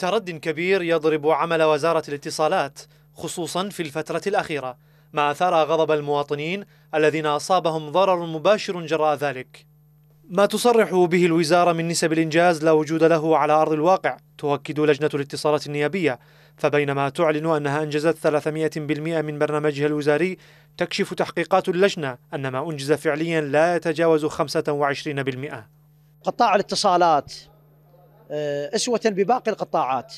ترد كبير يضرب عمل وزارة الاتصالات خصوصا في الفترة الأخيرة ما أثار غضب المواطنين الذين أصابهم ضرر مباشر جراء ذلك ما تصرح به الوزارة من نسب الإنجاز لا وجود له على أرض الواقع تؤكد لجنة الاتصالات النيابية فبينما تعلن أنها أنجزت 300% من برنامجها الوزاري تكشف تحقيقات اللجنة أن ما أنجز فعليا لا يتجاوز 25% قطاع الاتصالات آه، أسوة بباقي القطاعات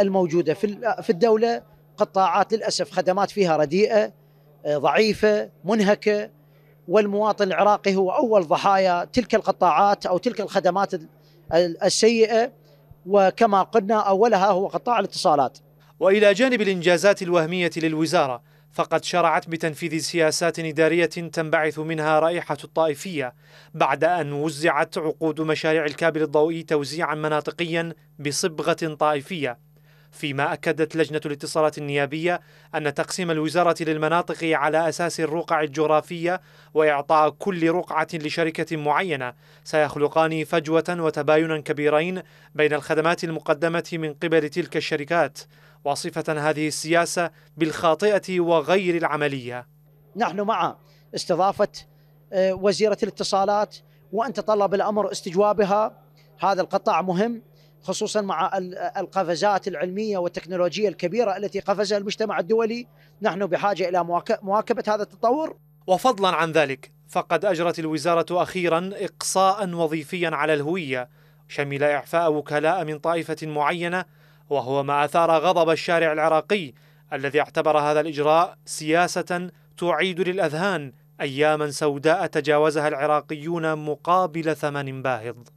الموجودة في الدولة قطاعات للأسف خدمات فيها رديئة آه، ضعيفة منهكة والمواطن العراقي هو أول ضحايا تلك القطاعات أو تلك الخدمات السيئة وكما قلنا أولها هو قطاع الاتصالات وإلى جانب الإنجازات الوهمية للوزارة فقد شرعت بتنفيذ سياسات إدارية تنبعث منها رائحة الطائفية بعد أن وزعت عقود مشاريع الكابل الضوئي توزيعا مناطقيا بصبغة طائفية فيما أكدت لجنة الاتصالات النيابية أن تقسيم الوزارة للمناطق على أساس الرقع الجغرافية وإعطاء كل رقعة لشركة معينة سيخلقان فجوة وتباينا كبيرين بين الخدمات المقدمة من قبل تلك الشركات وصفة هذه السياسة بالخاطئة وغير العملية نحن مع استضافة آه، وزيرة الاتصالات وأن تطلب الأمر استجوابها هذا القطاع مهم خصوصا مع القفزات العلميه والتكنولوجيه الكبيره التي قفزها المجتمع الدولي نحن بحاجه الى مواكبه هذا التطور وفضلا عن ذلك فقد اجرت الوزاره اخيرا اقصاء وظيفيا على الهويه شمل اعفاء وكلاء من طائفه معينه وهو ما اثار غضب الشارع العراقي الذي اعتبر هذا الاجراء سياسه تعيد للاذهان اياما سوداء تجاوزها العراقيون مقابل ثمن باهظ